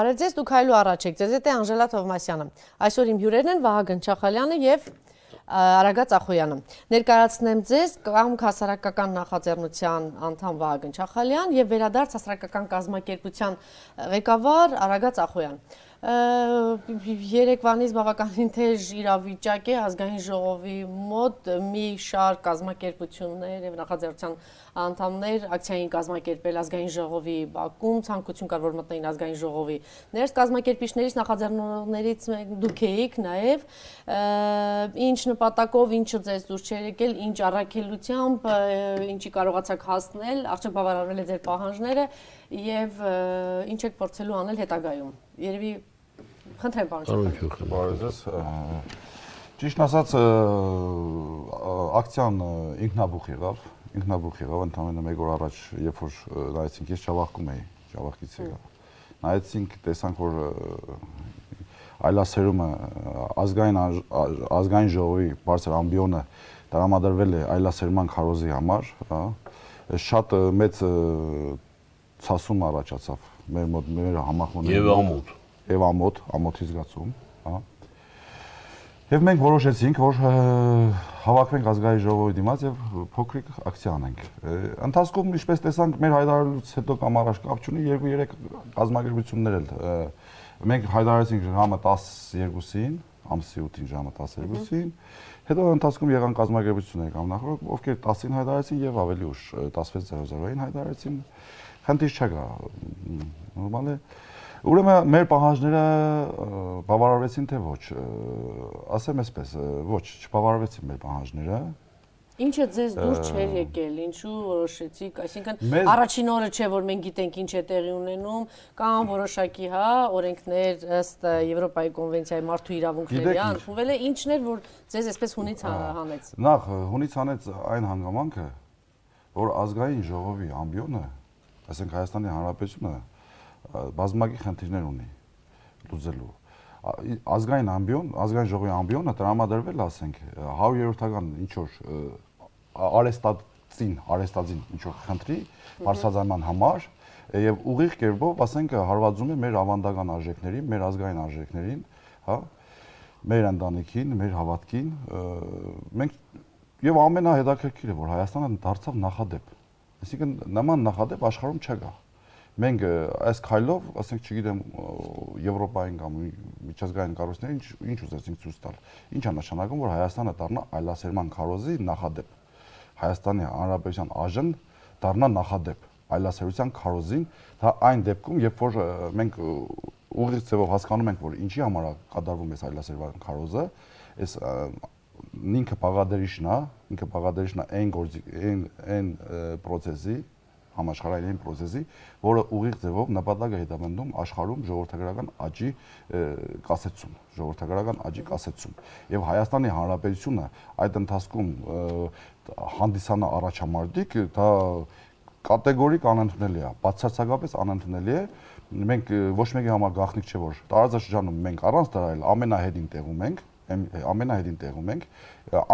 Բարև ձեզ, դուք հայլու առաջ եք, ձեզ հետ է Անժելա Թովմասյանը։ Այսօր իմ հյուրերն են Վահագն Չախալյանը և Արագած Ախոյանը։ Ներկարացնեմ ձեզ կամք հասարակական նախաձեռնության անդամ Վահագն Չախալյան և վերադարձ հասարակական կազմակերպության ղեկավար Արագած Ախոյան։ Երեկվանից բավականին թեժ իրավիճակ է ազգային ժողովի մոտ մի շար կազմակերպություններ եւ նախաձեռնության անդամներ ակցիային կազմակերպել ազգային ժողովի Բաքում, ցանկություն կար որ մտնեին ազգային ժողովի։ Ներս կազմակերպիչներից նախաձեռնողներից դուք էիք նաեւ ինչ նպատակով, ինչը ձեզ դուր չէր եկել, ինչ առաքելությամբ, ինչի կարողացաք հասնել, արդյոք բավարարվել է ձեր պահանջները եւ ինչ եք փորձելու անել հետագայում։ Երևի Խնդրեմ բարոյություն։ Բարոյություն։ Ճիշտ ասած ակցիան ինքնաբուխ եղավ, ինքնաբուխ եղավ ընդամենը 1 օր առաջ, երբ որ նայեցինք, ես ճավախքում էի, ճավախից եկա։ Նայեցինք, տեսանք որ այլասերումը ազգային ազգային ժողովի բարձր ամբիոնը տրամադրվել է այլասերման քարոզի համար, հա։ Շատ մեծ ցասում առաջացավ մեր մոտ մեր համախոհներում։ Եվ ամոթ եւ ամոթ, ամոթի զգացում, հա։ Եվ մենք որոշեցինք, որ հավաքվենք ազգային ժողովի դիմաց եւ փոքրիկ ակցիա անենք։ Ընթացքում ինչպես տեսանք, մեր հայտարարելուց հետո կամ առաջ կապ չունի, 2-3 կազմակերպություններ էլ մենք հայտարարեցինք ժամը 12-ին, ամսի 8-ին ժամը 12-ին։ Հետո ընթացքում եղան կազմակերպություններ կամ նախորդ, ովքեր 10-ին հայտարարեցին եւ ավելի ուշ 16:00-ին հայտարարեցին։ Խնդիր չկա։ Նորմալ է։ Ա, Ուրեմն մեր պահանջները բավարարվեցին թե ոչ։ Ասեմ այսպես, ոչ, չբավարարվեցին մեր պահանջները։ Ինչը ձեզ դուր չէր եկել, ինչու որոշեցիք, այսինքն առաջին օրը չէ, որ մենք գիտենք ինչ է տեղի ունենում, կամ որոշակի հա օրենքներ ըստ Եվրոպայի կոնվենցիայի մարդու իրավունքների անփովել է, ինչն էր, որ ձեզ այսպես հունից հա- հանեց։ Նախ հունից հանեց այն հանգամանքը, որ ազգային ժողովի ամբիոնը, այսինքն Հայաստանի Հանրապետությունը բազմակի խնդիրներ ունի լուծելու ազգային ամբիոն, ազգային ժողովի ամբիոնը տրամադրվել, ասենք, 100-երորդական ինչ որ արեստածին, արեստածին ինչ որ խնդրի բարձրացման համար եւ ուղիղ կերպով, ասենք, հարվածում է մեր ավանդական արժեքներին, մեր ազգային արժեքներին, հա, մեր ընտանիքին, մեր հավատքին, մենք եւ ամենահետաքրքիրը, որ Հայաստանը դարձավ նախադեպ։ Այսինքն նման նախադեպ աշխարհում չկա։ Հա մենք այս քայլով, ասենք, չգիտեմ, Եվրոպային կամ միջազգային կառույցներին ինչ ինչ ուզեցինք ցույց տալ։ Ինչ է նշանակում, որ Հայաստանը դառնա այլասերման քարոզի նախադեպ։ Հայաստանի Հանրապետության ԱԺՆ դառնա նախադեպ այլասերության քարոզին, դա այն դեպքում, երբ որ մենք ուղիղ ծևով հասկանում ենք, որ ինչի համար է կատարվում այս այլասերական քարոզը, այս ինքը բաղադրիչն է, ինքը բաղադրիչն է այն գործի, այն այն process-ի, համաշխարհային process-ի, որը ուղիղ ձևով նպատակ է հետապնդում աշխարհում ժողովրդագրական աճի կասեցում, ժողովրդագրական աճի կասեցում։ Եվ Հայաստանի Հանրապետությունը այդ ընթացքում հանդիսանա առաջամարտիկ, դա կատեգորիկ անընդունելի է, բացարձակապես անընդունելի է։ Մենք ոչ մեկի համար գաղտնիք չէ, որ տարածաշրջանում մենք առանց դրա այլ ամենահետին տեղում ենք, ամենահետին տեղում ենք,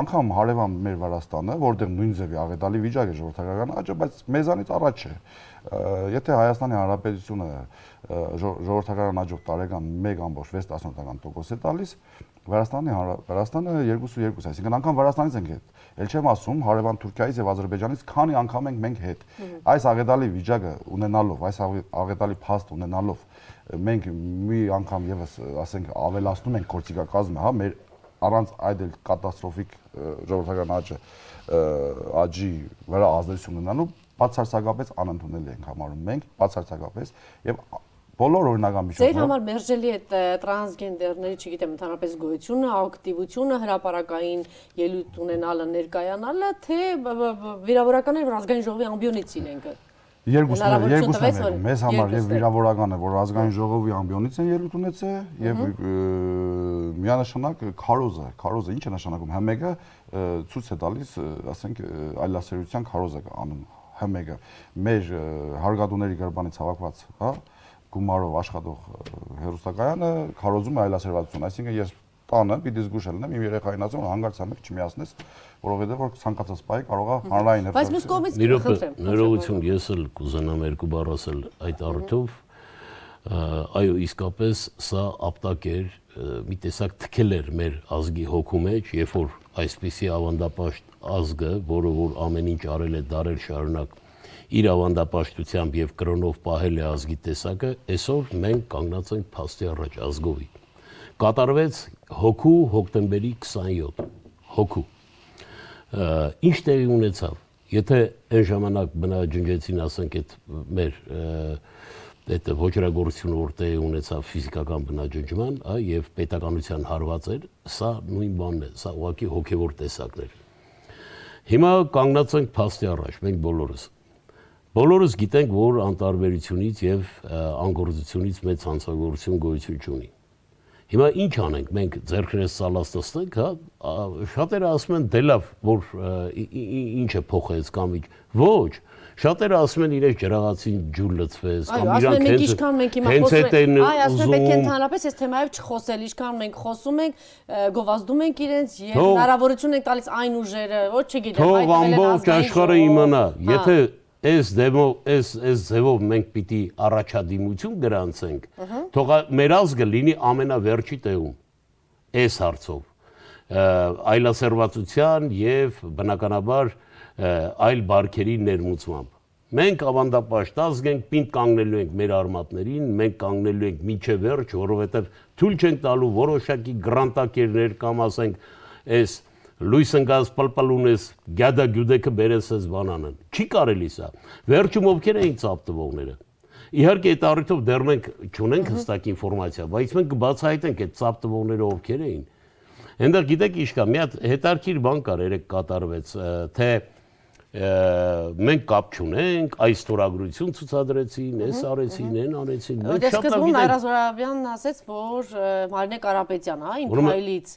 անգամ հարևան մեր Վարաստանը, որտեղ նույն ձևի աղետալի վիճակ է ժողովրդական աճը, բայց մեզանից առաջ է։ Եթե Հայաստանի Հանրապետությունը ժողովրդական աճող տարեկան 1.6%-ական% է տալիս, Վրաստանի Վրաստանը 2.2, այսինքն անգամ Վրաստանից ենք հետ։ Էլ չեմ ասում հարևան Թուրքիայից եւ Ադրբեջանից քանի անգամ ենք մենք հետ։ Այս աղետալի վիճակը ունենալով, այս աղետալի փաստ ունենալով մենք մի անգամ եւս ասենք ավելացնում ենք կորտիկակազմը, հա, մեր առանց այդ էլ կատաստրոֆիկ ժողովրդական աճը աճի վրա ազդեցություն ունենալու բացարձակապես անընդունելի ենք համարում մենք բացարձակապես եւ բոլոր օրինական միջոցները Ձեր համար մերժելի է տրանսգենդերների, չգիտեմ, ընդհանրապես գոյությունը, ակտիվությունը, հրաապարակային ելույթ ունենալը, ներկայանալը, թե վիրավորականներ ռազմական ժողովի ամբիոնից իրենքը Երկուսն երկուսն են մեզ համար եւ վիրավորական է որ ազգային ժողովի ամբիոնից են ելույթ ունեցել եւ միանշանակ քարոզը քարոզը ինչ է նշանակում հմեկը հա, ցույց է տալիս ասենք այլասերության քարոզը անում հմեկը հա, մեր հարգադուների գրբանից հավաքված հա գումարով աշխատող հերոստակայանը քարոզում է այլասերվածություն այսինքն ես տանը պիտի զգուշ լինեմ իմ երեխային ասում որ հանգարց համեք չմիացնես որովհետեւ որ ցանկացած պահի կարող է հանրային հերթ Բայց մյուս կողմից խնդրեմ ներողություն ես էլ կուզենամ երկու բառ ասել այդ առթով այո իսկապես սա ապտակ էր մի տեսակ թքել էր մեր ազգի հոգու մեջ երբ որ այսպիսի ավանդապաշտ ազգը որը որ ամեն ինչ արել է դարեր շարունակ իր ավանդապաշտությամբ եւ կրոնով պահել է ազգի տեսակը այսօր մենք կանգնած ենք փաստի առաջ ազգովի կատարվեց հոգու հոկտեմբերի 27 հոգու ինչ տեղի ունեցավ եթե այն ժամանակ բնաջնջեցին ասենք այդ մեր այդ ոչրագործությունը որ տեղի ունեցավ ֆիզիկական բնաջնջման հա եւ պետականության հարված էր սա նույն բանն է սա ուղղակի հոգեվոր տեսակն էր հիմա կանգնած ենք փաստի առաջ մենք բոլորս Բոլորս գիտենք, որ անտարբերությունից եւ անգործությունից մեծ հանցագործություն գոյություն չունի։ Հիմա ինչ անենք, մենք ձերքերս սալաստստենք, հա, շատերը ասում են դե լավ, որ ինչ է փոխեց կամ ինչ։ Ոչ, շատերը ասում են իրենց ջրաղացին ջուր լցվեց, կամ իրանք հենց ինչքան մենք հիմա խոսում ենք, այ ասում պետք է ընդհանրապես այս թեմայով չխոսել, ինչքան մենք խոսում ենք, գովազդում ենք իրենց եւ հնարավորություն ենք տալիս այն ուժերը, ոչ չգիտեմ, այդ ամբողջ աշխարհը իմանա, հա։ եթե այս ձևով այս այս ձևով մենք պիտի առաջադիմություն գրանցենք թող մեր ազգը լինի ամենավերջի տեղում այս հարցով այլասերվացության եւ բնականաբար այլ բարքերի ներմուծմամբ Մենք ավանդապաշտ ազգ ենք, պինդ կանգնելու ենք մեր արմատներին, մենք կանգնելու ենք միջև վերջ, որովհետև թույլ չենք տալու որոշակի գրանտակերներ կամ ասենք այս լույս ընկած պլպլունես, գյադա գյուդեքը բերես ես բանանն։ Չի կարելի սա։ Վերջում ովքեր էին ծապտվողները։ Իհարկե այդ առիթով դեռ մենք չունենք հստակ ինֆորմացիա, բայց մենք կբացահայտենք այդ ծապտվողները ովքեր էին։ Հենდა գիտեք ինչ կա, մի հատ հետարքիր բան կար, երեք կատարվեց, թե մենք կապ չունենք, այս ստորագրություն ցուցադրեցին, այս արեցին, այն արեցին։ Դե սկզբում Նայրազորաբյանն ասաց, որ Մարինե Կարապետյան, հա, ինքնայլից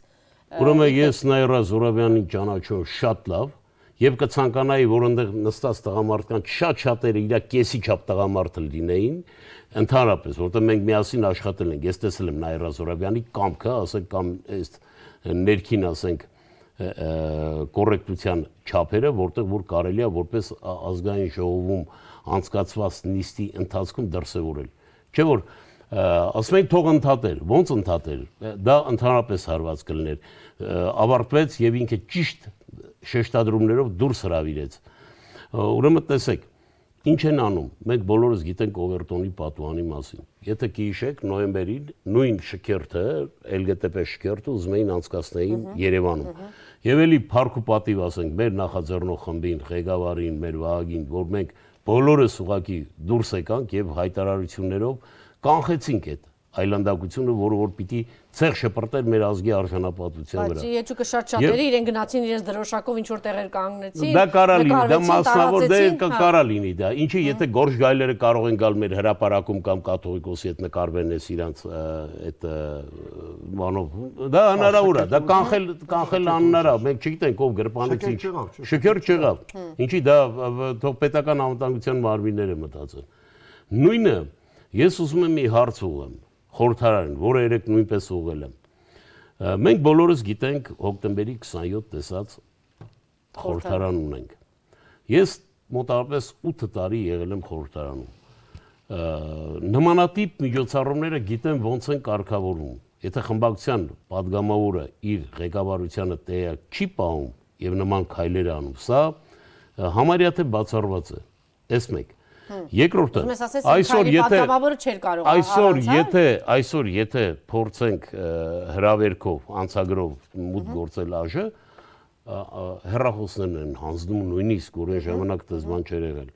Ուրեմն ես Նաիրա Զուրաբյանին ճանաչում շատ լավ եւ կցանկանայի, որ այնտեղ նստած տղամարդկանց շատ-շատերը իր կեսի չափ տղամարդը լինեին, ընդհանրապես, որտեղ մենք միասին աշխատել ենք։ Ես տեսել եմ Նաիրա Զորաբյանի կամքը, ասենք կամ այս ներքին, ասենք, կոռեկտության չափերը, որտեղ որ կարելի է որպես ազգային ժողովում անցկացված նիստի ընթացքում դրսևորել։ Չէ՞ որ ասում եք թող ընդհատեր, ո՞նց ընդհատեր։ Դա ընդհանրապես հարված կլներ։ Ավարտվեց եւ ինքը ճիշտ շեշտադրումներով դուրս հravirեց։ Ուրեմն տեսեք, ինչ են անում։ Մենք բոլորս գիտենք Օվերտոնի պատուհանի մասին։ Եթե կհիշեք, նոյեմբերին նույն շքերթը, LGTB շքերթը ուզում էին անցկացնեին Երևանում։ Եվ էլի փառք ու պատիվ ասենք մեր նախաձեռնող խմբին, ղեկավարին, մեր վահագին, որ մենք բոլորս ուղակի դուրս եկանք եւ հայտարարություններով կանխեցինք այդ այլանդակությունը, որը որ պիտի ցեղ շպրտեր մեր ազգի արժանապատվության վրա։ Բայց եճուկը շատ շատերը իրեն գնացին իրենց դրոշակով ինչ որ տեղեր կանգնեցին։ Դա կարա լինի, դա մասնավոր դե կարա լինի դա։ Ինչի հա։ եթե Գորշ Գայլերը կարող են գալ մեր հրաապարակում կամ կաթողիկոսի հետ նկարվեն էս իրանց այդ մանով։ Դա հնարավոր է, դա կանխել կանխել անհնար է։ Մենք չգիտենք ով գրպանից ինչ։ Շքեր չեղավ։ հա։ Ինչի դա թող պետական անվտանգության մարմինները մտածեն։ Նույնը Ես ուզում եմ մի հարց ուղեմ, խորհրդարան, որը երեք նույնպես ուղել եմ։ Մենք բոլորս գիտենք հոկտեմբերի 27 տեսած խորհրդարան ունենք։ Ես մոտավորապես 8 տարի եղել եմ խորհրդարանում։ Նմանատիպ միջոցառումները գիտեմ ոնց են կարգավորվում։ Եթե խմբակցության падգամավորը իր ղեկավարությանը տեղյակ չի պահում եւ նման քայլեր անում, սա համարյա թե բացառված է։ Էս մեկ։ Երկրորդը այսօր եթե այսօր եթե այսօր եթե փորձենք հրավերքով անցագրով մուտ գործել ԱԺ հերախոսներն են հանձնում նույնիսկ որեն ժամանակ դժվար չեր եղել։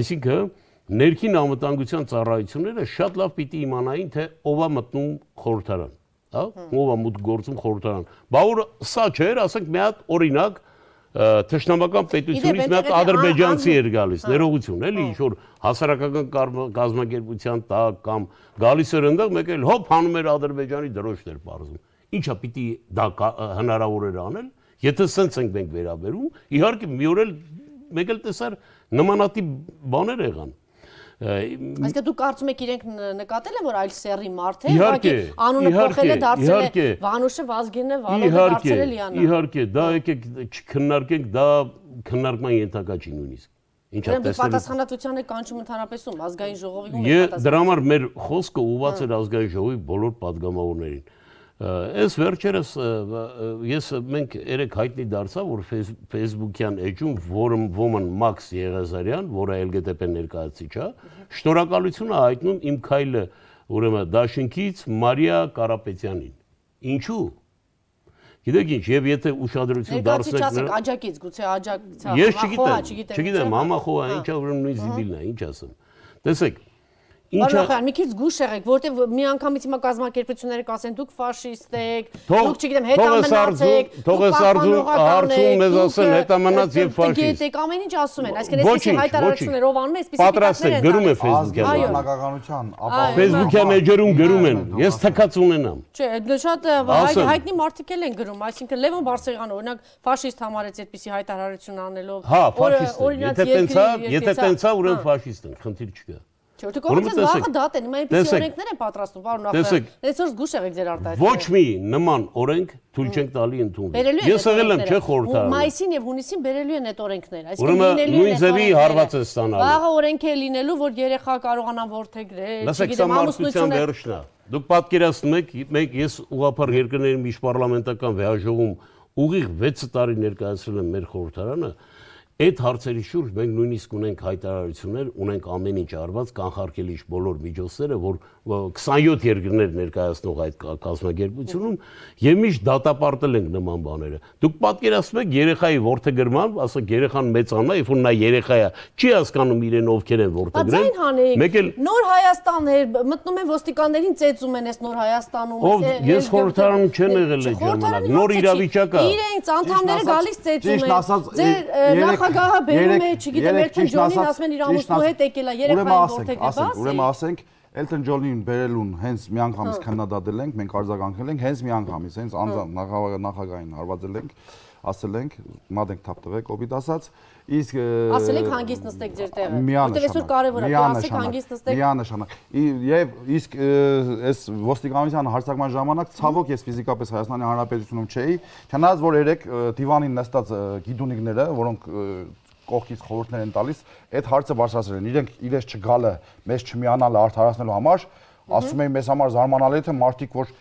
Այսինքն ներքին անվտանգության ծառայությունները շատ լավ պիտի իմանային թե ով է մտնում խորհրդարան, հա, ով է մուտ գործում խորհրդարան։ Բա որ սա չէր, ասենք մի հատ օրինակ թշնամական պետությունից մի հատ ադրբեջանցի էր գալիս, ներողություն, էլի ինչ որ հասարակական կազմակերպության տակ կամ գալիս էր ընդեղ, մեկ էլ հոփ հանում էր ադրբեջանի դրոշներ բարձում։ Ինչա պիտի դա հնարավոր էր անել, եթե սենց ենք մենք վերաբերում, իհարկե մի օր էլ մեկ էլ տեսար նմանատիպ բաներ եղան Այսինքն դու կարծում եք իրենք նկատել են որ այլ սերի մարդ է, ուղղակի անունը փոխել է դարձել է Վանուշը Վազգենը, Վանոյը դարձել է Լիանա։ Իհարկե, դա եկեք չքննարկենք, դա քննարկման ենթակա չի նույնիսկ։ Ինչա տեսնելու։ Դե պատասխանատվության է կանչում ընդհանրապես ու ազգային ժողովի ու պատասխան։ Դրա համար մեր խոսքը ուղղված էր ազգային ժողովի բոլոր падգամավորներին Այս վերջերս ես մենք երեք հայտնի դարձա, որ Facebook-յան էջում Warm Woman Max Եղազարյան, որը LGBT ներկայացուցիչ է, շնորհակալություն է հայտնում իմ քայլը ուրեմն Դաշինքից Մարիա Կարապետյանին։ Ինչու՞։ Գիտեք ինչ, եւ եթե ուշադրություն դարձնեք նրան։ Ներկայացուցիչ աջակից, գուցե աջակցա։ Ես չգիտեմ, չգիտեմ, համախոհա, ինչա ուրեմն նույն զիդիլն է, ինչ ասեմ։ Տեսեք, Արնախյան, մի քիչ զգուշ եղեք, որտեվ մի անգամից հիմա կազմակերպությունները կասեն դուք ֆաշիստ եք, դուք չգիտեմ հետամնաց եք, թողես արձու հարցում մեզ ասեն հետամնաց եւ ֆաշիստ։ Գիտեք, ամեն ինչ ասում են, այսինքն այսպես հայտարարություններով անում են, այսպես պատրաստ է գրում է Facebook-յան։ Ազգանական, ապա Facebook-յան էջերում գրում են։ Ես թքած ունենամ։ Չէ, շատ հայտնի մարդիկ էլ են գրում, այսինքն Լևոն Բարսեղյանը օրինակ ֆաշիստ համարեց այդպիսի հայտարարություն անելով։ Հա, ֆաշիստ։ Եթե տենցա, եթե տենցա, ուրեմն հա։ ֆաշիստ են, խնդիր չկա։ Չորթի կողմից վաղը դատ են, հիմա այնպես օրենքներ են պատրաստում, պարոն Ախրան։ Այսօր զգուշ եղեք ձեր արտահայտքին։ Ոչ մի նման օրենք թույլ չենք տալի ընդունել։ Ես եղել եմ, չէ, խորհրդարանում։ Մայիսին եւ հունիսին բերելու են այդ օրենքները, այսինքն լինելու են։ Ուրեմն նույն ձևի հարված է ստանալու։ Վաղը օրենք է լինելու, որ երեխա կարողանան ворթեգրել, չգիտեմ, ամուսնություն վերջնա։ Դուք պատկերացնում եք, մենք ես ուղափառ երկրների միջ պարլամենտական վեաժողում ուղիղ 6 տարի ներկայացրել եմ մեր խորհրդարանը, Այդ հարցերի շուրջ մենք նույնիսկ ունենք հայտարարություններ, ունենք ամեն ինչ արված, կանխարգելիչ բոլոր միջոցները, որ 27 երկրներ ներկայացնող այդ կազմակերպությունում եւ միշտ դատապարտել ենք նման բաները։ Դուք պատկերացնում եք երեխայի ворթեգրման, ասենք երեխան մեծանա, երբ որ նա երեխա է, չի հասկանում իրեն ովքեր են ворթեգրել։ Մեկ էլ Նոր Հայաստան է, մտնում են ոստիկաններին ծեծում են այս Նոր Հայաստանում։ Ով ես խորհրդարանում չեն եղել այդ ժամանակ։ Նոր իրավիճակա։ Իրենց անդամները գալիս ծեծում են։ Ձեր նախագահը բերում է, չգիտեմ, Էլթոն Ջոնին ասում են իր ամուսնու հետ եկել է, երեխային որթեք է, բասի։ Ուրեմն ասենք, Էլթոն Ջոնին բերելուն հենց մի անգամից հա։ քննադատել ենք, մենք արձագանքել ենք հենց մի անգամից, հենց հա։ նախագահային հարվածել ենք, ասել ենք, մատ ենք թափ տվել կոպիտ ասած, Իսկ ասել եք հանգիստ նստեք ձեր տեղը, որտեղ այսօր կարևոր է, ասեք հանգիստ նստեք։ Միանշանակ։ Եվ իսկ այս ոստիկանության հարցակման ժամանակ ցավոք ես ֆիզիկապես Հայաստանի Հանրապետությունում չէի, չնայած որ երեք դիվանին նստած գիդունիկները, որոնք կողքից խորհուրդներ են տալիս, այդ հարցը բարձրացրել են։ Իրենք իրենց չգալը, մեզ չմիանալը արդարացնելու համար, ասում էին մեզ համար զարմանալի է, թե մարդիկ որ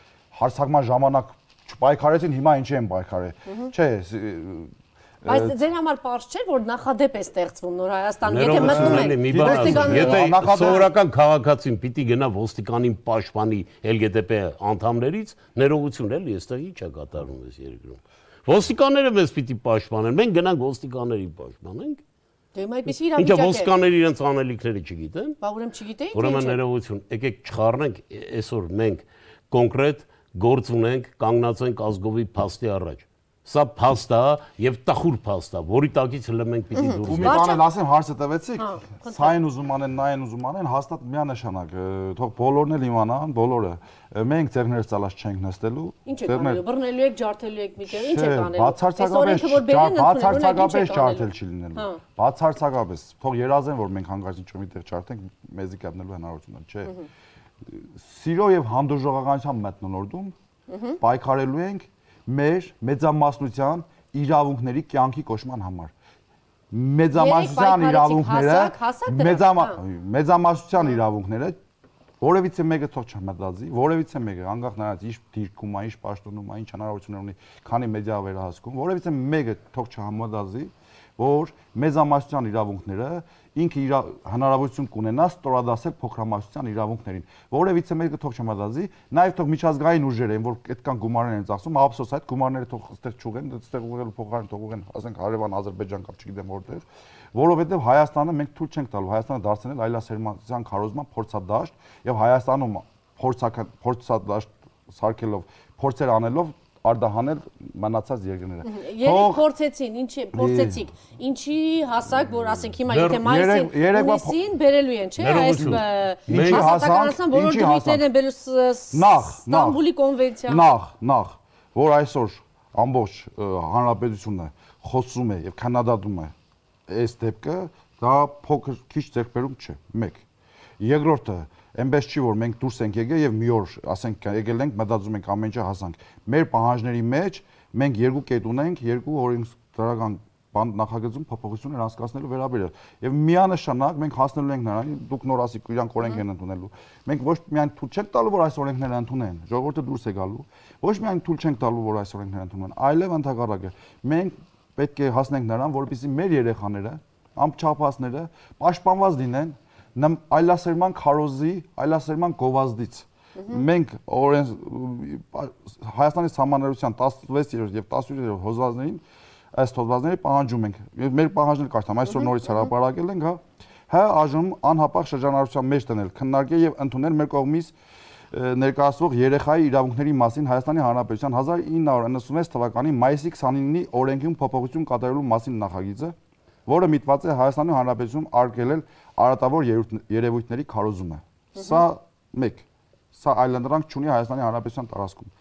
հարցակման ժամանակ չպայքարեցին, հիմա ինչի են պայքարել։ Չէ, Բայց ձեր համար པարզ չէ որ նախադեպ է ստեղծվում Նոր Հայաստան, եթե մտնում են։ Եթե սովորական քաղաքացին պիտի գնա ոստիկանին պաշտպանի ԼԳԴՊ անդամներից, ներողություն էլի, այստեղ ի՞նչ է կատարվում այս երկրում։ Ոստիկանները մեզ պիտի պաշտպանեն, մենք գնանք ոստիկաններին պաշտպանենք։ Դե հիմա այդպես իրավիճակ է։ Ինչա ոսկաներ իրենց անելիքները չգիտեն։ Բա ուրեմն չգիտեիք։ Ուրեմն ներողություն, եկեք չխառնենք այսօր մենք կոնկրետ գործ ունենք, կանգնած ենք ազգովի փաստի առաջ։ Սա փաստ է եւ տխուր փաստ է, որի տակից հենց մենք պիտի դուրս գանք։ Ու մի բան էլ ասեմ, հարցը տվեցիք։ հա, Սայն ուզում անեն, նայն ուզում անեն, հաստատ միանշանակ, թող բոլորն էլ իմանան, բոլորը։ Մենք ձեռներս ցալած չենք նստելու։ Ինչ է կանելու, բռնելու եք, ջարդելու եք միտեղ, ինչ է կանելու։ Բացարձակապես, բացարձակապես ջարդել չի լինելու։ հա։ Բացարձակապես, թող երազեն, որ մենք հանկարծ ինչ-որ միտեղ ջարդենք, մեզի կապնելու հնարավորությունը չէ։ Սիրո եւ հանդուրժողականությամբ մտնոլորդում պայքարելու ենք մեր մեծամասնության իրավունքների կյանքի կոչման համար մեծամասնության իրավունքները հա։ մեծամասնության իրավունքները որևիցե մեկը թող չմտածի, որևիցե մեկը անգախ նրանց ինչ դիրքում է, ինչ պաշտոնում է, ինչ հնարավորություններ ունի, քանի մեդիա վերահսկում, որևիցե մեկը թող չհամոզի, որ մեծամասնության իրավունքները ինքը իր հնարավորություն կունենա ստորադասել փոքրամասնության իրավունքներին։ Որևիցե մեկը թող չմտածի, նաև թող միջազգային ուժերը, որ այդքան գումարներ են ծախսում, ափսոս այդ գումարները թող այդտեղ ճուղեն, այդտեղ ուղղել փոխարեն թող ուղեն, ասենք հարևան Ադրբեջան կամ չգիտեմ որտեղ, որովհետև Հայաստանը մենք թույլ չենք տալու Հայաստանը դարձնել այլասերմացյան քարոզման փորձադաշտ եւ Հայաստանում փորձական փորձադաշտ սարքելով, փորձեր անելով արդահանել մնացած երկրները։ Երեք փորձեցին, ինչի փորձեցիք։ Ինչի հասակ, որ ասենք հիմա եթե մայիսին, հունիսին բերելու են, չէ՞, այս հաստատականացան բոլոր դրույթներն են բերել Ստամբուլի կոնվենցիա։ Նախ, նախ, որ այսօր ամբողջ հանրապետությունը խոսում է եւ քննադատում է այս դեպքը, դա փոքր քիչ ձեռքբերում չէ։ 1 Երկրորդը այնպես չի որ մենք դուրս ենք եկել եւ մի օր ասենք եկել ենք մտածում ենք ամեն ինչը հասանք մեր պահանջների մեջ մենք երկու կետ ունենք երկու օրենսդրական բան նախագծում փոփոխություններ անցկացնելու վերաբերյալ եւ միանշանակ մենք հասնելու ենք նրան դուք նոր ասիք իրանք օրենք են ընդունելու մենք ոչ միայն թույլ չենք տալու որ այս օրենքները ընդունեն ժողովուրդը դուրս է գալու ոչ միայն թույլ չենք տալու որ այս օրենքները ընդունեն այլև ընդհակառակը մենք պետք է հասնենք նրան որովհետեւ մեր երեխաները ամչափածները պաշտպանված լինեն այլասերման քարոզի, այլասերման գովազդից։ Մենք օրենս Հայաստանի համանրության 16-րդ եւ 17-րդ հոդվածներին այս հոդվածները պահանջում ենք։ Մեր պահանջն էլ կարդամ, այսօր նորից հրապարակել ենք, հա։ Հա այժմ անհապաղ շրջանառության մեջ տնել, քննարկել եւ ընդունել մեր կողմից ներկայացվող երեխայի իրավունքների մասին Հայաստանի Հանրապետության 1996 թվականի մայիսի 29-ի օրենքին փոփոխություն կատարելու մասին նախագիծը, որը միտված է Հայաստանի Հանրապետությունում արգելել արատավոր երևույթների քարոզում է։ Սա 1 սա այլանդրանք չունի Հայաստանի Հանրապետության տարածքում։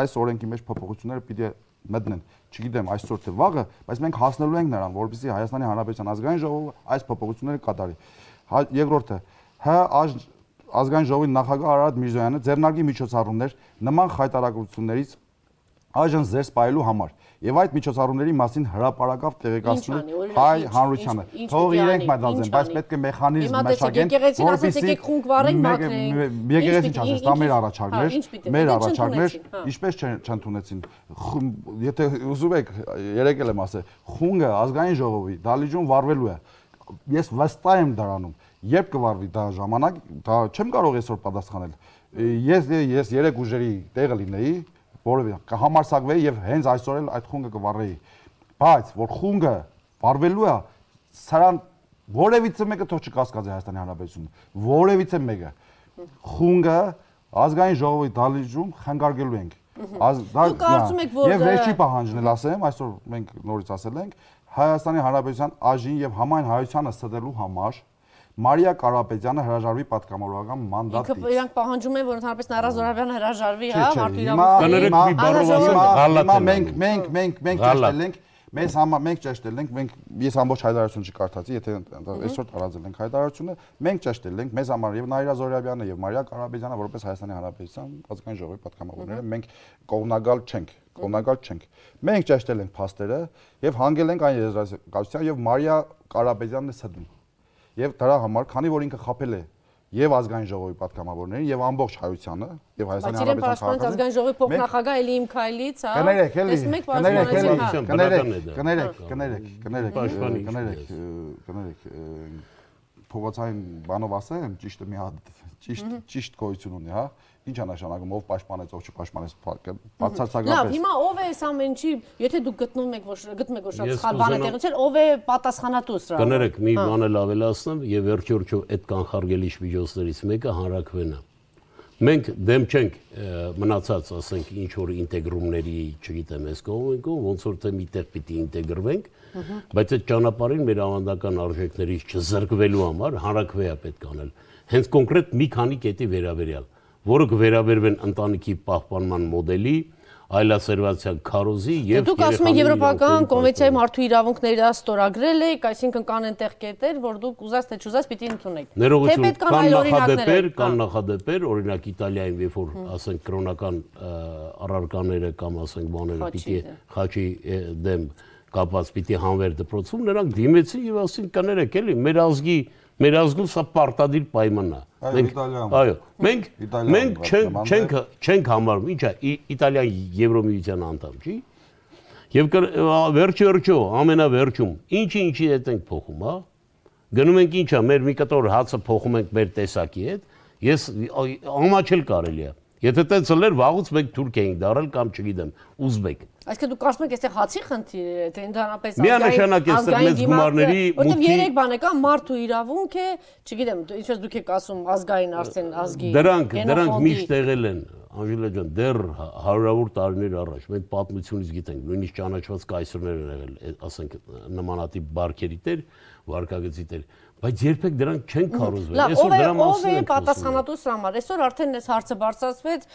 Այս օրենքի մեջ փոփոխությունները պիտի մտնեն։ Չգիտեմ այսօր թե վաղը, բայց մենք հասնելու ենք նրան, որովհետեւ Հայաստանի Հանրապետության ազգային ժողովը այս փոփոխությունները կատարի։ հա, Երկրորդը ՀԱԺ ազգային ժողովի նախագահ Արարատ Միրզոյանը ձեռնարկի միջոցառումներ նման խայտարակություններից այժմ ձեր սպայելու համար եւ այդ միջոցառումների մասին հրապարակավ տեղեկացնելու հայ հանրությանը թող իրենք մտածեն բայց պետք է մեխանիզմ մշակեն որովհետեւ խունկ վարենք մաքրենք եկեղեցին չասես դա մեր առաջարկներ հա, մեր առաջարկներ հա։ ինչպես չընդունեցին եթե ուզում եք երեկել եմ ասել խունգը ազգային ժողովի դալիճում վարվելու է ես վստահ եմ դրանում երբ կվարվի դա ժամանակ դա չեմ կարող այսօր պատասխանել ես ես երեք ուժերի տեղը լինեի որովհետև կհամարսակվեի եւ հենց այսօր էլ այդ խունգը կվառեի։ Բայց որ խունգը վառվելու է, սրան որևիցե մեկը թող չկասկածի Հայաստանի Հանրապետությունը, որևիցե մեկը։ Խունգը ազգային ժողովի դալիճում խանգարգելու ենք։ Ազ դա եւ վերջի պահանջնել ասեմ, այսօր մենք նորից ասել ենք Հայաստանի Հանրապետության ԱԺ-ին եւ համայն հայությանը ստելու համար Մարիա Կարապետյանը հրաժարվի պատգամավորական մանդատից։ Ինքը իրանք պահանջում են, որ ընդհանրապես Նարազորավյանը հրաժարվի, հա, մարդու իրավունքները։ Հիմա մենք մենք մենք մենք ճշտել ենք, մեզ համա մենք ճշտել ենք, մենք ես ամբողջ հայտարարություն չկարդացի, եթե այսօր տարածել ենք հայտարարությունը, մենք ճշտել ենք մեզ համար եւ Նարազորավյանը եւ Մարիա Կարապետյանը որպես Հայաստանի Հանրապետության ազգային ժողովի պատգամավորները մենք կողմնակալ չենք կողմնակալ չենք։ Մենք ճշտել ենք փաստերը եւ հանգել ենք այն եզրակացության եւ Մարիա Կարապետյանն է սդում եւ դրա համար, քանի որ ինքը խապել է եւ ազգային ժողովի պատգամավորներին եւ ամբողջ հայությանը եւ Հայաստանի Հանրապետության քաղաքացիներին ազգային ժողովի փոխնախագահ Էլիմ Քայլից, հա։ Կներեք, էլի։ Կներեք, էլի։ Կներեք, կներեք, կներեք, կներեք, կներեք, կներեք, փողոցային բանով ասեմ, ճիշտը մի հատ ճիշտ ճիշտ գոյություն ունի, հա։ Ինչ է նշանակում ով պաշտպանեց, ով չպաշտպանեց բացարձակապես։ Լավ, հիմա ով է այս ամենի, եթե դուք գտնում եք որ գտնում եք որ շատ սխալ բան է տեղի ունեցել, ով է պատասխանատու սրա։ Կներեք, մի հա։ բան էլ ավելացնեմ եւ վերջերջով այդ կանխարգելիչ միջոցներից մեկը հանրակվենն է մենք դեմ չենք մնացած, ասենք, ինչ որ ինտեգրումների, չգիտեմ, այս կողմենք, ոնց որ թե միտեղ պիտի ինտեգրվենք, բայց այդ ճանապարհին մեր ավանդական արժեքներից չզրկվելու համար հանրակվեա պետք անել։ Հենց կոնկրետ մի քանի կետի վերաբերյալ որը կվերաբերվեն ընտանիքի պահպանման մոդելի, այլասերվացիան քարոզի եւ Դուք ասում եք եվրոպական կոնվենցիայի մարդու իրավունքները ստորագրել եք, այսինքն կան այնտեղ կետեր, որ դուք ուզած թե չուզած պիտի ընդունեք։ Թե պետք կան այլ օրինակներ, կան նախադեպեր, օրինակ Իտալիայում, երբ որ ասենք կրոնական առարկաները կամ ասենք բաները պիտի խաչի դեմ կապված պիտի հանվեր դպրոցում, նրանք դիմեցին եւ ասին կներեք էլի մեր ազգի Մեր ազգում սա պարտադիր պայմանն է։ Մենք այո, մենք մենք չենք չենք համարում, ի՞նչ է, Իտալիան Եվրոմիության անդամ չի։ Եվ վերջը վերջո, ամենավերջում, ինչի ինչի հետ ենք փոխում, հա։ Գնում ենք ինչա, մեր մի կտոր հացը փոխում ենք մեր տեսակի հետ։ Ես ամաչել կարելի է։ Եթե տենց լեր վաղուց մենք թուրք էինք դարել կամ չգիտեմ, ուզբեկ։ Այսինքն դու կարծում ես այստեղ հացի խնդիր է, թե ընդհանրապես միանշանակ է սա մեծ գումարների մուտքի։ Որտեւ երեք բան է կա, մարդու իրավունք է, չգիտեմ, ինչպես դուք եք ասում, ազգային արցեն, ազգի։ Դրանք, դրանք միշտ եղել են, Անժելա ջան, դեռ հա- հարյուրավոր տարիներ առաջ մենք պատմությունից գիտենք, նույնիսկ ճանաչված կայսրներ են եղել, ասենք նմանատիպ բարքերի տեր, վարկագծի տեր, բայց երբեք դրանք չեն քարոզվել։ Այսօր դրա մասին ով է պատասխանատու սրա համար։ Այսօր արդեն այս հարցը բարձրացվեց,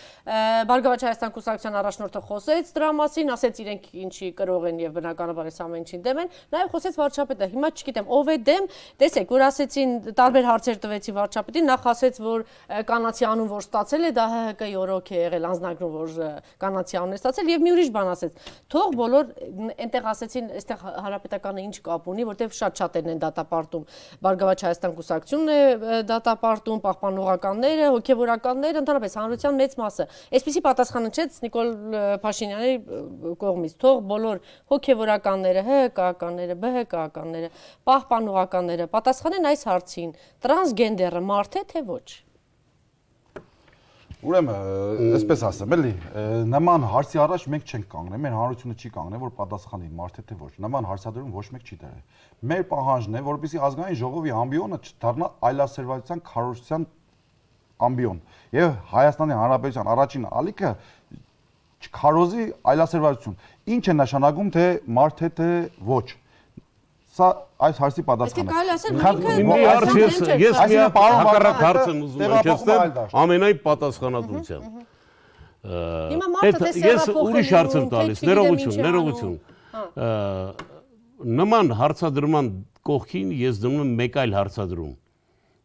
Բարգավաճ Հայաստան Կուսակցության առաջնորդը խոսեց դրա մասին, ասեց իրենք ինչի կրող են եւ բնականաբար այս ամեն ինչին դեմ են, նաեւ խոսեց վարչապետը։ Հիմա չգիտեմ ով է դեմ, տեսեք, որ ասեցին տարբեր հարցեր տվեցի վարչապետին, նախ ասեց, որ կանացի անուն որ ստացել է, դա ՀՀԿ-ի օրոք է եղել անձնագրում, որ կանացի անուն է ստացել եւ մի ուրիշ բան ասեց։ Թող բոլոր այնտեղ ասեցին, այստեղ հարաբերականը ինչ կապ ունի, որտեղ շատ շատերն են դատապարտում Բարգավաճ «Բարգավաճ Հայաստան» կուսակցությունն է դատապարտում, պահպանողականները, հոգևորականները, ընդհանրապես հանրության մեծ մասը։ Այսպիսի պատասխանը չեց Նիկոլ Փաշինյանի կողմից, թող բոլոր հոգևորականները, ՀՀԿ-ականները, ԲՀԿ-ականները, պահպանողականները պատասխանեն այս հարցին՝ տրանսգենդերը մարդ է թե ոչ։ Ուրեմն, այսպես ասեմ, էլի, նման հարցի առաջ մենք չենք կանգնել, մեր հանրությունը չի կանգնել, որ պատասխան իր մարդը թե ոչ։ Նման հարցադրում ոչ մեկ չի դրել։ Մեր պահանջն է, որպեսզի ազգային ժողովի ամբիոնը չդառնա այլասերվայության քարոշության ամբիոն։ Եվ Հայաստանի Հանրապետության առաջին ալիքը չքարոզի այլասերվայություն։ Ինչ է նշանակում թե մարդ է թե ոչ։ Ա, Սա այս հարցի պատասխանն է։ Այսինքն մի հարց ես ես մի հակառակ հարց եմ ուզում աչքեստեմ ամենայն պատասխանատվությամբ։ Հիմա մարդը տեսերա փոխել։ Ես ուրիշ հարց եմ տալիս, ներողություն, ներողություն։ Նման հարցադրման կողքին ես դնում եմ մեկ այլ հարցադրում։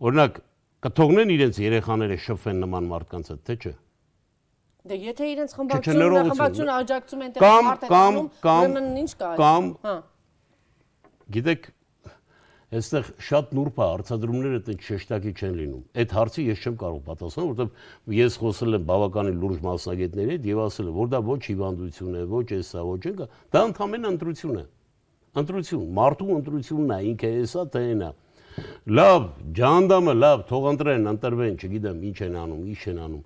Օրինակ, կթողնեն իրենց երեխաները շփվեն նման մարդկանց հետ, թե չէ։ Դե եթե իրենց խմբակցությունը խմբակցությունը աջակցում են, թե արդեն անում, ուրեմն ինչ կա։ Կամ կամ Գիտեք, այստեղ շատ նուրբ է հարցադրումները դա շեշտակի չեն լինում։ Այդ հարցը ես չեմ կարող պատասխանել, որովհետև ես խոսել եմ բավականին լուրջ մասնագետների հետ եւ ասել եմ, որ դա ոչ հիվանդություն է, ոչ էսա, ոչ այնա, դա ընդհանրեն ընտրություն է։ Ընտրություն, մարդու ընտրությունն է, ինքը էսա թե այնա։ Լավ, ջանդամը լավ, թող ընտրեն, ընտրվեն, չգիտեմ ինչ են անում, ինչ են անում։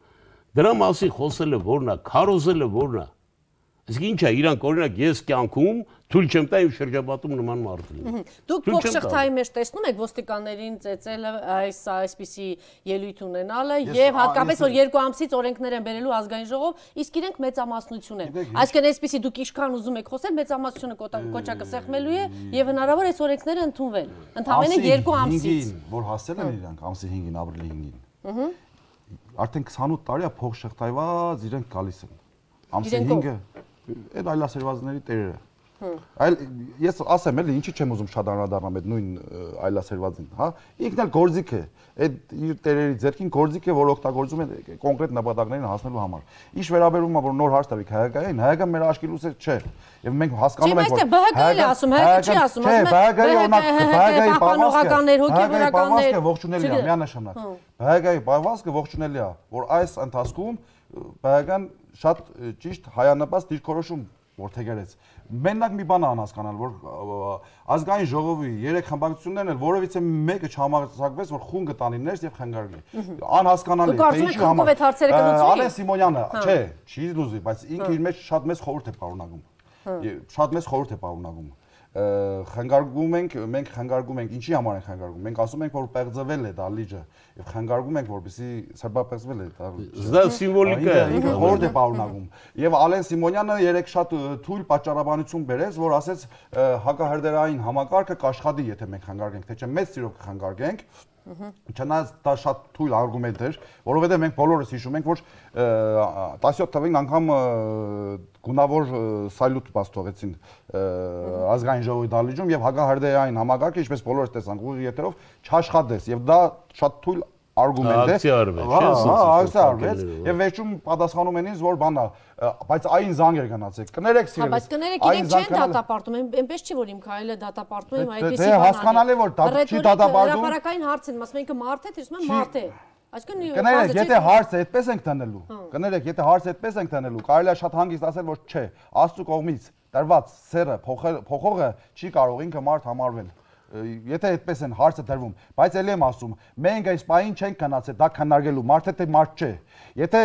Դրա մասին խոսելը ո՞րն է, քարոզելը ո՞րն է։ Իսկ ինչ է, իրանք օրինակ ես կյանքում թույլ չեմ տա իմ շրջապատում նման մարդ լինի։ Դուք փոխշղթայի մեջ տեսնում եք ոստիկաններին ծեծելը այս այսպիսի ելույթ ունենալը եւ հատկապես որ երկու ամսից օրենքներ են բերելու ազգային ժողով, իսկ իրենք մեծամասնություն են։ Այսինքն այսպիսի դուք ինչքան ուզում եք խոսել, մեծամասնությունը կոճակը սեղմելու է եւ հնարավոր է այս օրենքները ընդունվել։ Ընդամենը երկու ամսից, որ հասել են իրանք ամսի 5-ին, ապրիլի 5-ին։ Ահա արդեն 28 տարի է փոխշղթայված իրենք գալիս են։ Ամսի 5-ը այդ այլասերվածների տերերը։ Այլ ես ասեմ էլի ինչի չեմ ուզում շատ անդրադառնամ այդ նույն այլասերվածին, հա։ Ինքն էլ գործիք է, այդ իր տերերի ձերքին գործիք է, որ օգտագործում են կոնկրետ նպատակներին հասնելու համար։ Ինչ վերաբերում է որ նոր հարց տվիք հայակային, հայական մեր աշկերտուց է չէ։ Եվ մենք հասկանում ենք որ հայակը ասում, հայակը չի ասում, ասում է։ Հայակայի օրինակ, հայակայի պահվածքներ, հոգեբանականներ, ողջունելի է, միանշանակ։ Հայակայի պահվածքը ողջունելի է, որ այս ընթացքում բաղական շատ ճիշտ հայանպաստ դիրքորոշում որթեգերեց։ Մենակ մի բան անհասկանալ, որ ազգային ժողովի երեք խմբակցություններն էլ որևիցե մեկը չհամարձակվեց, որ խունգը տանի ներս եւ խնգարվի։ Անհասկանալի է, թե ինչի համար։ Ալեն Սիմոնյանը, հա։ չէ, չի լուզի, բայց ինքը իր հա։ մեջ շատ մեծ խորհուրդ է պարունակում։ հա։ Շատ մեծ խորհուրդ է պարունակում խանգարվում ենք, մենք խանգարվում ենք, ինչի համար ենք խանգարվում։ Մենք ասում ենք, որ պեղձվել է դալիճը եւ խանգարվում ենք, որպեսզի սրբապեղձվել է դալիճը։ Դա սիմվոլիկա է, խորդ է պարունակում։ Եվ Ալեն Սիմոնյանը երեք շատ թույլ պատճառաբանություն բերեց, որ ասեց հակահրդերային համակարգը կաշխատի, եթե մենք խանգարգենք, թե չէ մեծ սիրով կխանգարգենք։ Չնայած դա շատ թույլ արգումենտ էր, որովհետև մենք բոլորս հիշում ենք, որ 17 թվականին անգամ գունավոր սալյուտ բաց թողեցին ազգային ժողովի դալիճում եւ հակահարդեային համագարկը, ինչպես բոլորս տեսանք, ուղիղ եթերով չաշխատեց եւ դա շատ թույլ արգումենտ է։ Ակցիարվեց, չէ՞, ակցիարվեց եւ վերջում պատասխանում են ինձ որ բանա, բայց այն զանգեր գնացեք։ Կներեք հա, սիրելիս։ Բայց կներեք, իրենք չեն դատապարտում, այնպես չի որ իմ քայլը դատապարտում եմ այդպեսի բանալի։ Դե, դե-, դե հասկանալի որ դա չի դատապարտում։ Հրապարակային հարց են, ասում ինքը մարդ է, թե ասում են մարդ է։ Այսինքն կներեք, եթե հարցը այդպես ենք տանելու, հա։ կներեք, եթե հարցը այդպես ենք տանելու, կարելի է շատ հանգիստ ասել, որ չէ, Աստծո կողմից տրված սերը փոխողը չի կարող ինքը մարդ համարվել եթե այդպես են հարցը դրվում, բայց ելի եմ ասում, մենք այս պահին չենք քննացել, դա քննարկելու մարդ է թե մարդ չէ։ Եթե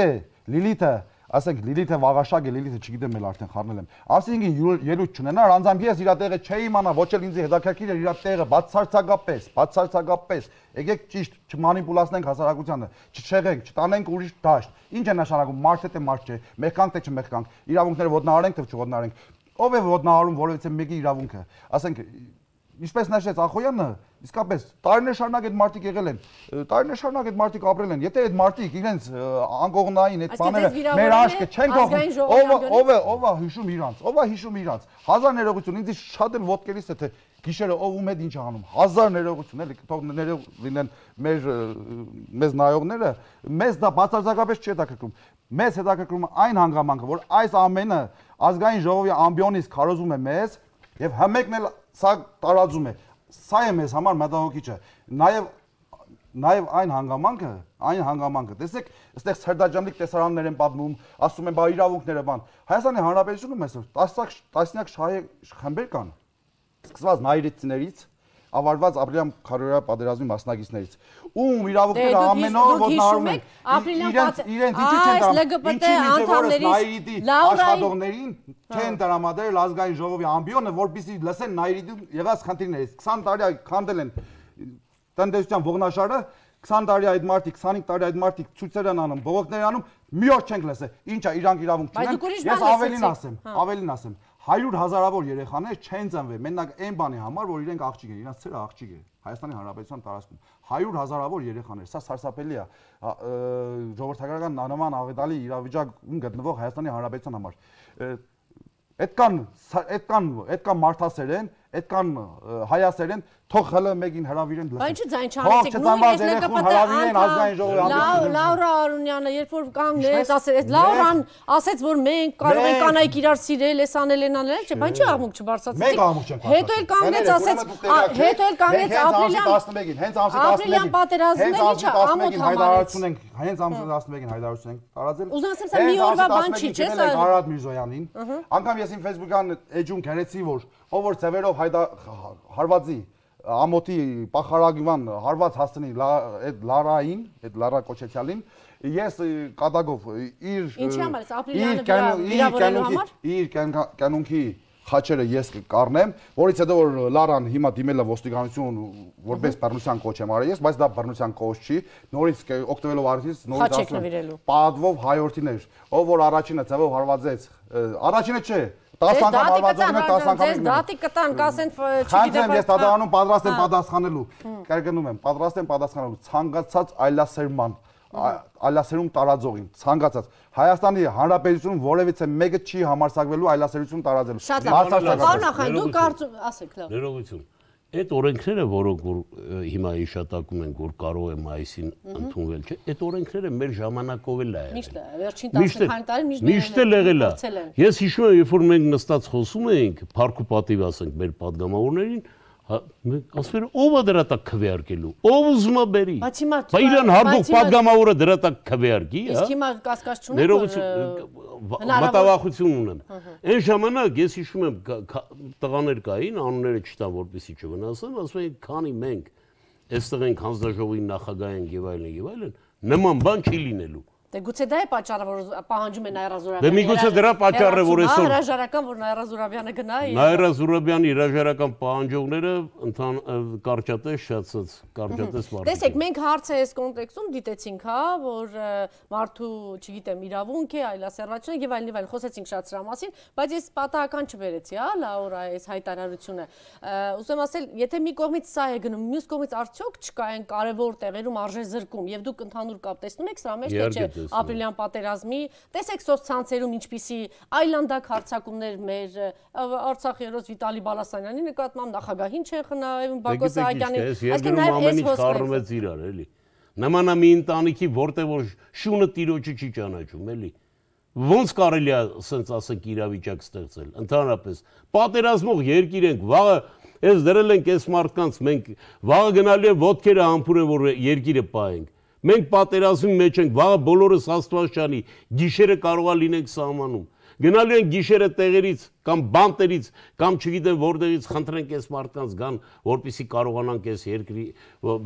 Լիլիթը ասենք Լիլիթը վաղաշակ է, Լիլիթը չգիտեմ էլ արդեն խառնել եմ։ Այսինքն ելույթ չունենար, անձամբ ես իր տեղը չէի իմանա, ոչ էլ ինձ հետաքրքիր էր իր տեղը բացարձակապես, բացարձակապես։ Եկեք ճիշտ չմանիպուլացնենք հասարակությանը, չչեղենք, չտանենք ուրիշ դաշտ։ Ինչ է նշանակում մարդ է թե մարդ չէ, մեղքանք թե չմեղքանք, իրավունքները ոտնահարենք թե չոտնահարենք։ Ո՞վ է ոտնահարում որևիցե մեկի իրավունքը։ Ասենք ինչպես նշեց Ախոյանը, իսկապես տարիներ շարունակ այդ մարդիկ եղել են, տարիներ շարունակ այդ մարդիկ ապրել են։ Եթե այդ մարդիկ իրենց անկողնային այդ բաները մեր աշկը չեն գողում, ով ով է, ով է հիշում իրանց, ով է հիշում իրանց։ Հազար ներողություն, ինձ շատ էլ ոտկերից է թե գիշերը ով ու մեդ ինչ անում։ Հազար ներողություն, էլի թող ներող լինեն մեր մեզ նայողները, մեզ դա բացարձակապես չի հետաքրքրում։ Մեզ հետաքրքրում է այն հանգամանքը, որ այս ամենը ազգային ժողովի ամբիոնից քարոզում է մեզ եւ հմեկն էլ սա տարածում է։ Սա է մեզ համար մտահոգիչը։ Նաև նաև այն հանգամանքը, այն հանգամանքը։ Տեսեք, այստեղ ցերդաջամլիկ տեսարաններ են պատմում, ասում են, բա իրավունքները բան։ Հայաստանի Հանրապետությունում այսօր տասնյակ տասնյակ շահի խմբեր կան։ Սկսված նայրիցներից, ավարված ապրիլյան քարոզիա պատերազմի մասնակիցներից, ում դե, իրավունքները ամեն օր ոտնահարում են։ Իրենց իրենց ինչի չեն դրամադրել։ Ինչի՞ միջևորս Նայիրիդի աշխատողներին չեն դրամադրել հա։ ազգային ժողովի ամբիոնը, որբիսի լսեն Նայիրիդի եղած խնդիրներից։ 20 տարի քանդել են տնտեսության ողնաշարը 20 տարի այդ մարդիկ, 25 տարի այդ մարդիկ ցույցեր են անում, բողոքներ անում, մի օր չենք լսել։ Ինչա, իրանք իրավունք չունեն։ Ես ավելին ասեմ, հա։ ավելին ասեմ։ 100 հազարավոր երեխաներ չեն ծնվել մենակ այն բանի համար, որ իրենք աղջիկ են, իրենց ցերը աղջիկ է Հայաստանի Հանրապետության տարածքում 100 հազարավոր երեխաներ, սա սարսափելի է ժողովրդական նման աղետալի իրավիճակում գտնվող Հայաստանի Հանրապետության համար։ Այդ կան այդ կան այդ կան մարդասեր են, այդ կան հայասեր են, թող հլը մեկին հրավիրեն լսեն։ Բայց ձայն չանեցիք, նույնիսկ ՆԿՊՏ-ն հրավիրեն ազգային ժողովի ամբողջ։ Լաուրա Արունյանը երբ որ կանգնեց, ասել, այդ Լաուրան ասաց, որ մենք կարող ենք կանայք իրար սիրել, էս անել, այն անել, չէ, բայց չի աղմուկ չբարձացիք։ Հետո էլ կանգնեց, ասեց, հետո էլ կանգնեց ապրիլյան 11-ին, հենց ամսի 11-ին։ Ապրիլյան պատերազմն էլ ի՞նչ ամոթ հայտարարություն ենք, հենց ամսի 11-ին հայտարարություն ենք տարածել։ Ուզում ասեմ, սա մի օրվա բան չի, չէ՞ սա։ Արադ Միրզոյանին։ Անգամ ես իմ Facebook-յան էջում գրեցի, որ ով որ ծևերով հայտա հարվածի ամոթի փախարագման հարված հասցնի այդ լարային, այդ լարա կոչեցյալին, ես կադագով իր Ինչի համար էս ապրիլյանը վիրավորելու համար իր կանոնքի խաչերը ես կառնեմ, որից հետո որ Լարան հիմա դիմել է ոստիկանություն որպես բռնության կոչ եմ արել ես, բայց դա բռնության կոչ չի, նորից օգտվելով արդից նորից ասում։ Պատվով հայորդիներ, ով որ առաջինը ծավով հարվածեց, առաջինը չէ, 10 անգամ արվածողում են 10 անգամ։ Ձեզ դատի կտան, կասեն չգիտեմ։ Ես դատարանում պատրաստ եմ պատասխանելու։ Կարգնում եմ, պատրաստ եմ պատասխանելու ցանկացած այլասերման այլասերում տարածողին ցանկացած Հայաստանի Հանրապետությունում որևիցե մեկը չի համարցակվելու այլասերություն տարածելու։ Շատ լավ։ Պարոն Ախան, դու կարծում, ասեք, լավ։ Ներողություն այդ օրենքները, որոնք որ հիմա հիշատակում են, որ կարող է մայիսին ընդունվել, չէ, այդ օրենքները մեր ժամանակով էլ է։ Միշտ է, վերջին 10-20 տարի միշտ էլ եղել է։ Ես հիշում եմ, երբ որ մենք նստած խոսում էինք, Փարք ու պատիվ ասենք մեր падգամավորներին, Հա, ասում են ո՞վ է դրա տակ քվեարկելու ով ուզում է բերի բայց հիմա բա իրան հարգող падգամավորը դրա տակ քվեարկի հա իսկ հիմա կասկած չունեմ ներողություն մտավախություն ունեմ այն ժամանակ ես հիշում եմ տղաներ կային անունները չտան որպեսի չվնասեմ ասում են քանի մենք այստեղ ենք հանձնաժողովի նախագահ ենք եւ այլն եւ այլն նման բան չի լինելու Դե գուցե դա է պատճառը, որ պահանջում են Նայրա Զուրաբյանը։ Դե միգուցե դրա պատճառը, որ այսօր հրաժարական, որ Նայրա Զուրաբյանը գնա։ Նայրա Զուրաբյանի հրաժարական պահանջողները ընդհան կարճատես շացած, կարճատես մարդիկ։ Տեսեք, մենք հարցը այս կոնտեքստում դիտեցինք, հա, որ մարդու, չգիտեմ, իրավունք է, այլասերվացիոն եւ այլն եւ այլն խոսեցինք շատ սրա մասին, բայց ես պատահական չբերեցի, հա, Լաուրա այս հայտարարությունը։ Ուզում ասել, եթե մի կողմից սա է գնում, մյուս կողմից արդյոք չկա այն կարևոր տեղերում արժե զրկում եւ դուք ընդհանուր կապ տեսնում եք սրա մեջ թե չէ ապրիլյան պատերազմի, տեսեք սոցցանցերում ինչպիսի այլանդակ հարցակումներ մեր Արցախի հերոս Վիտալի Բալասանյանի նկատմամբ նախագահին չեն խնայում դե Բակոս Սահակյանին, այսինքն նաև ամեն ինչ խառնում է իրար, էլի։ Նման է մի ընտանիքի, որտեղ որ շունը տիրոջը չի ճանաչում, էլի։ Ոնց կարելի է ասենց ասենք իրավիճակ ստեղծել։ Ընդհանրապես, պատերազմող երկիր ենք, վաղը Ես դրել ենք այս մարդկանց, մենք վաղը գնալու է ոտքերը համբուրեն, որ երկիրը պահենք։ Մենք պատերազմի մեջ ենք, վաղը բոլորս Աստվածչանի, գիշերը կարողա լինենք սահմանում։ Գնալու են գիշերը տեղերից կամ բանտերից կամ չգիտեմ որտեղից խնդրենք այս մարդկանց գան, որպիսի կարողանանք այս երկրի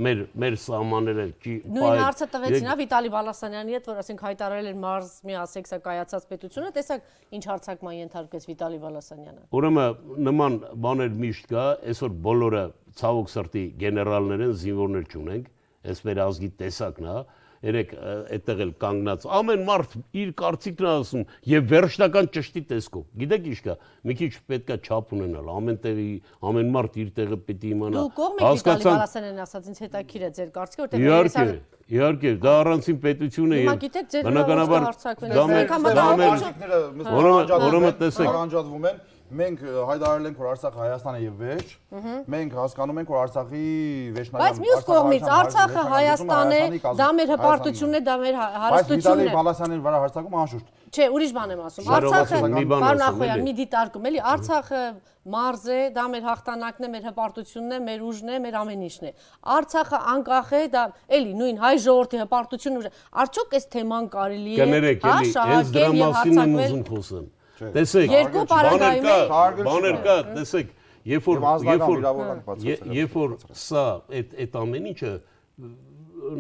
մեր մեր սահմանները չի Նույն հարցը տվեցին, հա Վիտալի Բալասանյանի հետ, որ ասենք հայտարարել էր մարզ միասեքսա կայացած պետությունը, տեսակ ինչ հարցակման ենթարկեց Վիտալի Բալասանյանը։ Ուրեմն նման բաներ միշտ կա, այսօր բոլորը ցավոք սրտի գեներալներ են, զինվորներ չունենք այս մեր ազգի տեսակն է, երեք այդտեղ էլ կանգնած։ Ամեն մարդ իր կարծիքն է ասում եւ վերջնական ճշտի տեսքով։ Գիտեք ինչ կա, մի քիչ պետքա չափ ունենալ, ամեն տեղի ամեն մարդ իր տեղը պետք է իմանա։ Դու կողմ եք Վիտալի Վալասյանն ասած, ինձ հետաքրիր է ձեր կարծիքը, որտեղ Իհարկե, իհարկե, դա առանցին պետություն է եւ բնականաբար դա մենք ուրեմն ուրեմն տեսեք մենք հայտարարել ենք, որ Արցախը Հայաստան է եւ վերջ։ Մենք հասկանում ենք, որ Արցախի վերջնական Բայց մյուս կողմից Արցախը Հայաստան է, դա մեր հպարտությունն է, դա մեր հարստությունն է։ Բայց Վիտալի Բալասյանին վրա հարցակում անշուշտ։ Չէ, ուրիշ բան եմ ասում։ Արցախը, պարոն Ախոյան, մի դիտարկում էլի, Արցախը մարզ է, դա մեր հաղթանակն է, մեր հպարտությունն է, մեր ուժն է, մեր ամեն ինչն է։ Արցախը անկախ է, դա էլի նույն հայ ժողովրդի հպարտությունն ուժը։ Արդյոք այս թեման կարելի է հա շահակել եւ հարցակվել։ Կներեք, էլի, հենց դրա մասին եմ ուզում խոսեմ։ Տեսեք, երկու պարագայում բաներ կա, տեսեք, երբ որ երբ որ երբ որ սա այդ այդ ամեն ինչը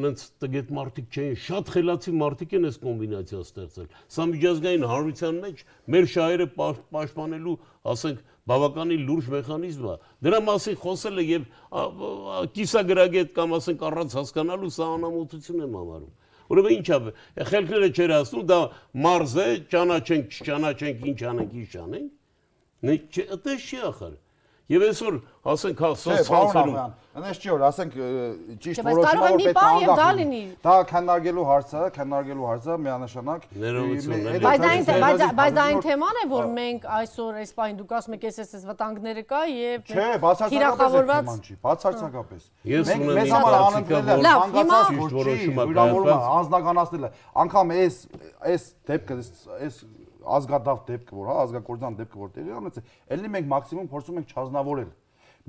նենց տգետ մարդիկ չէին, շատ խելացի մարդիկ են այս կոմբինացիա ստեղծել։ Սա միջազգային հանրության մեջ մեր շահերը պաշտպանելու, ասենք, բավականին լուրջ մեխանիզմ է։ Դրա մասին խոսելը եւ կիսագրագետ կամ ասենք առանց հասկանալու սա անամոթություն եմ համարում։ Ուրեմն ինչա խելքները չեր ասում, դա մարզ է, ճանաչենք, չճանաչենք, ինչ անենք, ինչ անենք։ Նույն չէ, դա չի ախր։ Եվ այսօր, ասենք, հա, սոցցանցերում։ Այնպես չի որ, ասենք, ճիշտ որոշումը որ պետք է անդամ։ Դա քննարկելու հարցը, քննարկելու հարցը միանշանակ։ Բայց այն բայց այն թեման է, որ մենք այսօր այս պայն դուք ասում եք, ես էս վտանգները կա եւ Չէ, բացարձակապես թեման չի, բացարձակապես։ Ես ունեմ իմ կարծիքը, որ ցանկացած որոշումը կայացված անձնականացնելը, անգամ այս այս դեպքը, այս ազգադավ դեպք որ, հա, ազգակորձան դեպք որ տեղի ունեցել, ելի մենք մաքսիմում փորձում ենք չազնավորել։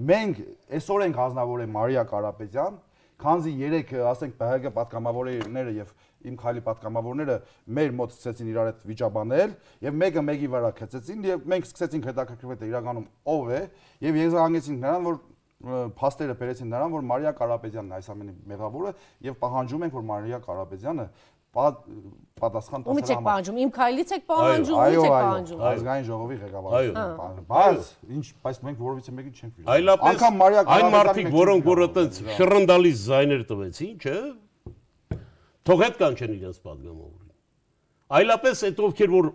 Մենք այսօր ենք ազնավորել Մարիա Կարապետյան, քանզի 3, ասենք ԲՀԿ պատգամավորները եւ իմ քայլի պատգամավորները մեր մոտ սկսեցին իրար հետ վիճաբանել եւ մեկը մեկի վրա քցեցին եւ մենք սկսեցինք հետաքրքրվել իրականում ով է եւ եզրահանգեցինք նրան որ փաստերը բերեցին նրան, որ Մարիա Կարապետյանն այս ամենի մեղավորը եւ պահանջում ենք, որ Մարիա Կարապետյանը պատասխան տալ։ Ումից եք պահանջում, իմ քայլից եք պահանջում, ումից եք պահանջում։ Ազգային ժողովի ղեկավարությունն է։ Բայց ինչ, բայց մենք որովից է մեկին չենք վիրում։ Այլապես անգամ Մարիա այն մարդիկ, որոնք որ այտենց շռնդալի զայներ տվեցին, չէ՞։ Թող հետ կանչեն իրենց падգամավորին։ Այլապես այդ ովքեր որ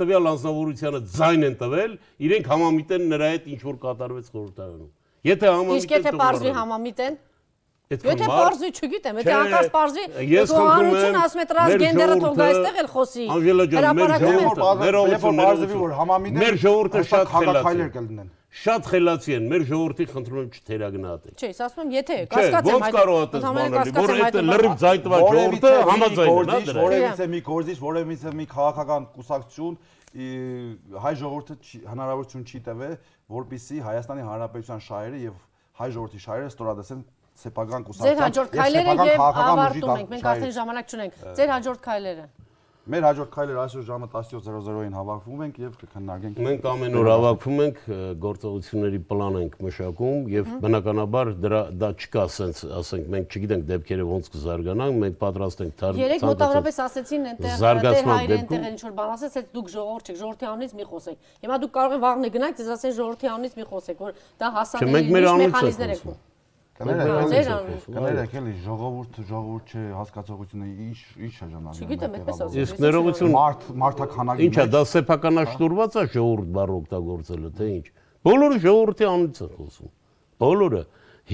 տվյալ անձնավորությանը ձայն են տվել, իրենք համամիտեն նրա հետ ինչ որ կատարվեց խորհրդարանում։ Եթե համամիտեն Իսկ եթե բարձրի համամիտեն Եթե բարձի չգիտեմ, եթե անկած բարձի, գոհանություն ասում է տրանսգենդերը թող գա այստեղ էլ խոսի։ Անգելա ջան, մեր ժողովուրդը, մեր օգնությունները, որ համամիտը մեր ժողովուրդը շատ խելացի է։ Շատ խելացի են, մեր ժողովրդի խնդրում եմ չթերագնահատեն։ Չէ, ասում եմ, եթե կասկածեմ այդ համեմատը, որ այդ լրիվ զայտված ժողովուրդը համաձայնն է դրա։ Որևիցե մի գործիչ, որևիցե մի քաղաքական կուսակցություն հայ ժողովուրդը հնարավորություն չի տվել, որբիսի Հայաստանի Հանրապետության շահերը եւ հայ ժողովրդի շահերը ստորադասեն սեփական կուսակցության եւ սեփական քաղաքական ուժի դա։ Մենք արդեն ժամանակ չունենք։ Ձեր հաջորդ քայլերը։ Մեր հաջորդ քայլերը այսօր ժամը 17:00-ին հավաքվում ենք եւ կքննարկենք։ Մենք ամեն օր հավաքվում ենք, գործողությունների պլան ենք մշակում եւ բնականաբար դրա դա չկա ասենց, ասենք մենք չգիտենք դեպքերը ոնց կզարգանան, մենք պատրաստ ենք դարձ։ Երեք մոտավորապես ասեցին «Դե- դե այնտեղ դեր հայրը այնտեղ ինչ որ բան ասեց, այդ դուք ժողովուրդ եք, ժողովրդի անունից մի խոսեք։ Հիմա դուք կարող եք վաղն գնաք, դες ասեն ժողովրդի անունից մի խոսեք, որ դա հասանելի մեխանիզմներ եք։ Կներեք էլի ժողովուրդ ժողովուրդ չէ հասկացողությունը ինչ ինչ է ժանալու։ Չգիտեմ, այդպես ասում։ Իսկ ներողություն մարդ մարդականագի Ինչա դա սեփականաշնորված է ժողովուրդ բառը օգտագործելը, թե ինչ։ Բոլորը ժողովրդի անունից է խոսում։ Բոլորը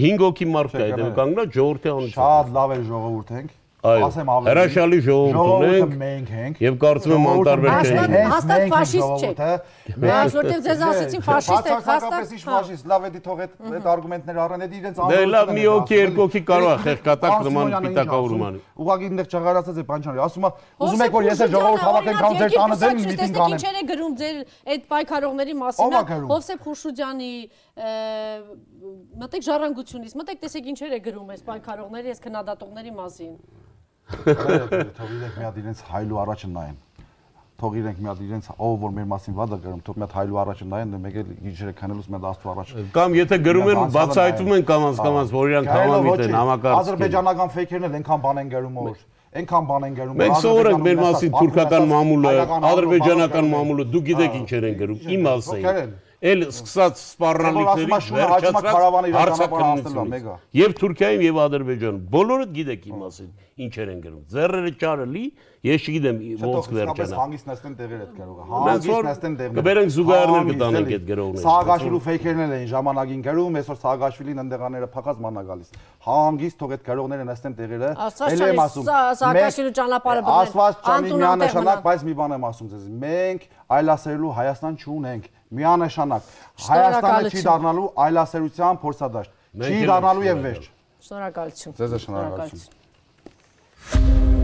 5 հոգի մարդ կա այդ կանգնա ժողովրդի անունից։ Շատ լավ է ժողովուրդ ենք Այո։ Ասեմ ավելի։ Հրաշալի ժողովուրդ ունենք։ Մենք ենք։ Եվ կարծում եմ անտարբեր չենք։ Հաստատ ֆաշիստ չեք։ Որտեվ ձեզ ասեցին ֆաշիստ եք, հաստատ։ Հաստատ ինչ ֆաշիստ, լավ է դի թող այդ այդ արգումենտները առան, այդ իրենց անունը։ Դե լավ, մի օքի, երկու օքի կարող է խեղկատակ նման պիտակավորում անել։ Ուղղակի ինտեղ ճղարացած է Պանչյանը, ասում է, ուզում եք որ ես այդ ժողովուրդ հավաքենք, կամ ձեր տանը դեմ միտինգ անեմ։ Ինչեր է գրում ձեր այդ պայքարողների մասին։ Հովսեփ Խուրշուջյանի մտեք ժառանգությունից, մտեք տեսեք ինչեր է գրում այս պայքարողների, այս քննադատողների մասին։ Թող իրենք մի հատ իրենց հայլու առաջ նայեն։ Թող իրենք մի հատ իրենց ով որ մեր մասին վադ է գրում, թող մի հատ հայլու առաջ նայեն, դե մեկ էլ գիջերը քանելուց մի հատ աստու առաջ։ Կամ եթե գրում են բացահայտում են կանանց կանանց, որ իրանք համամիտ են, համակարգ։ Ադրբեջանական ֆեյքերն էլ այնքան բան են գրում որ այնքան բան են գրում։ Մենք սովորենք մեր մասին թուրքական մամուլը, ադրբեջանական մամուլը, դու գիտեք ինչեր են գրում, իմ ասեին էլ սկսած սպառնալիքներից վերջացած հարցակնությունից։ Եվ Թուրքիայում եւ Ադրբեջանում բոլորը գիտեք իմ մասին ինչեր են գրում։ Ձեռները ճարելի, ես չգիտեմ ոնց վերջանա։ Հանգիստ նստեն տեղեր այդ կարողը։ Հանգիստ նստեն տեղներ։ Կբերենք զուգահեռներ կտանենք այդ գրողները։ Սահակաշվիլու ֆեյքերներն էին ժամանակին գրում, այսօր Սահակաշվիլին ընդեղաները փակած մանա գալիս։ Հանգիստ թող այդ գրողները նստեն տեղերը։ Էլ եմ ասում։ Սահակաշվիլու ճանապարհը բռնել։ Ասված ճանի միանշանակ, բայց մի բան եմ ասում ձեզ։ Մենք այլասերելու Հայաստան չունենք միանշանակ Հայաստանը չի դառնալու այլասերության փորձադաշտ, չի դառնալու եւ վերջ։ Շնորհակալություն։ Ձեզ շնորհակալություն։